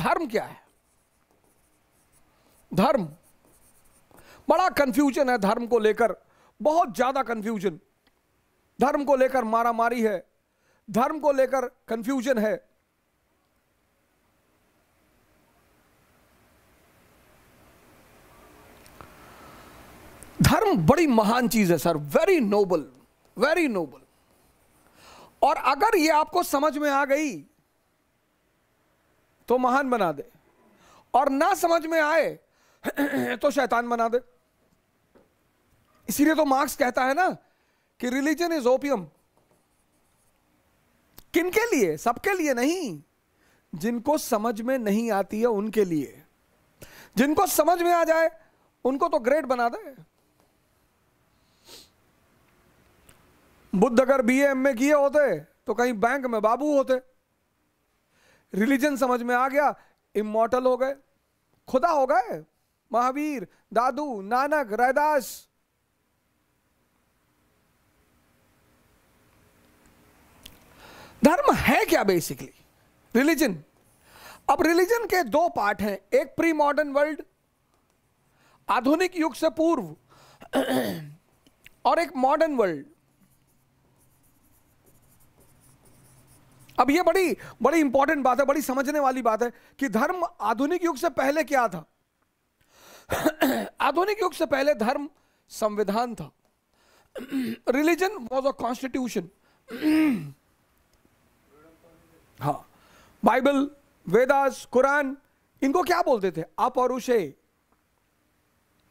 धर्म क्या है धर्म बड़ा कंफ्यूजन है धर्म को लेकर बहुत ज़्यादा कंफ्यूजन धर्म को लेकर मारामारी है धर्म को लेकर कंफ्यूजन है धर्म बड़ी महान चीज है sir very noble very noble और अगर ये आपको समझ में आ गई तो महान बना दे और ना समझ में आए तो शैतान बना दे इसीलिए तो मार्क्स कहता है ना कि रिलीजन इज ओपियम किनके लिए सबके लिए नहीं जिनको समझ में नहीं आती है उनके लिए जिनको समझ में आ जाए उनको तो ग्रेट बना दे बुद्ध अगर बीएम में किए होते तो कहीं बैंक में बाबू होते रिलीजन समझ में आ गया इमोटल हो गए खुदा हो गए महावीर दादू नानक रैदास धर्म है क्या बेसिकली रिलीजन अब रिलीजन के दो पार्ट हैं एक प्री मॉडर्न वर्ल्ड आधुनिक युग से पूर्व और एक मॉडर्न वर्ल्ड अब ये बड़ी बड़ी इंपॉर्टेंट बात है बड़ी समझने वाली बात है कि धर्म आधुनिक युग से पहले क्या था आधुनिक युग से पहले धर्म संविधान था रिलीजन वॉज अ कॉन्स्टिट्यूशन हाँ बाइबल वेदास कुरान इनको क्या बोलते थे अपौरुषे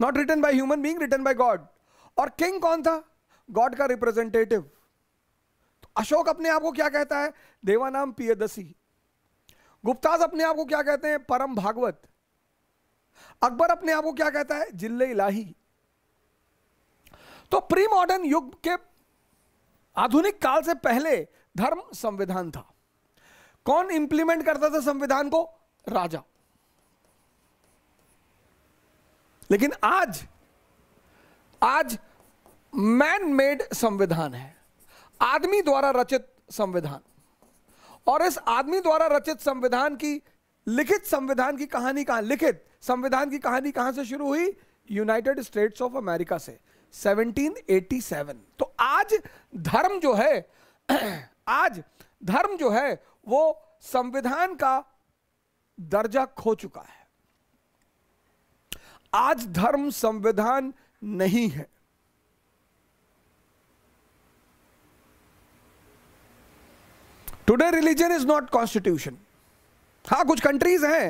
not written by human being written by God और किंग कौन था गॉड का रिप्रेजेंटेटिव अशोक अपने आप को क्या कहता है देवानाम पियदसी गुप्ताज अपने आप को क्या कहते हैं परम भागवत अकबर अपने आप को क्या कहता है जिल्ले इलाही तो प्री मॉडर्न युग के आधुनिक काल से पहले धर्म संविधान था कौन इंप्लीमेंट करता था संविधान को राजा लेकिन आज आज मैन मेड संविधान है आदमी द्वारा रचित संविधान और इस आदमी द्वारा रचित संविधान की लिखित संविधान की कहानी कहां लिखित संविधान की कहानी कहां से शुरू हुई यूनाइटेड स्टेट्स ऑफ अमेरिका से 1787 तो आज धर्म जो है आज धर्म जो है वो संविधान का दर्जा खो चुका है आज धर्म संविधान नहीं है today religion is not constitution हाँ कुछ कंट्रीज हैं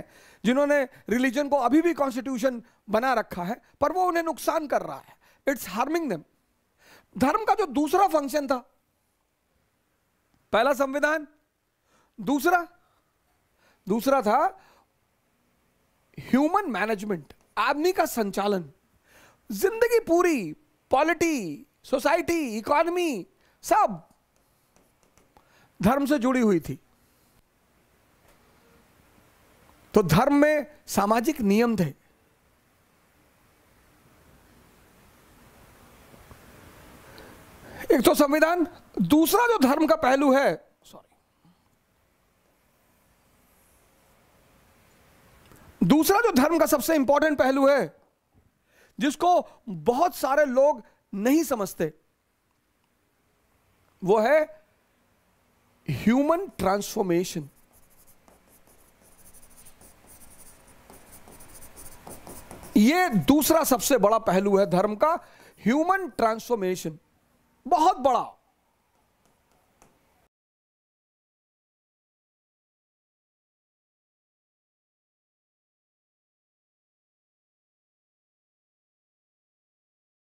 जिन्होंने रिलीजन को अभी भी कॉन्स्टिट्यूशन बना रखा है पर वो उन्हें नुकसान कर रहा है इट्स हार्मिंग देम धर्म का जो दूसरा फंक्शन था पहला संविधान दूसरा दूसरा था ह्यूमन मैनेजमेंट आदमी का संचालन जिंदगी पूरी पॉलिटी सोसाइटी इकोनमी सब धर्म से जुड़ी हुई थी तो धर्म में सामाजिक नियम थे एक तो संविधान दूसरा जो धर्म का पहलू है सॉरी दूसरा जो धर्म का सबसे इंपॉर्टेंट पहलू है जिसको बहुत सारे लोग नहीं समझते वो है human transformation. ये दूसरा सबसे बड़ा पहलू है धर्म का ह्यूमन ट्रांसफॉर्मेशन बहुत बड़ा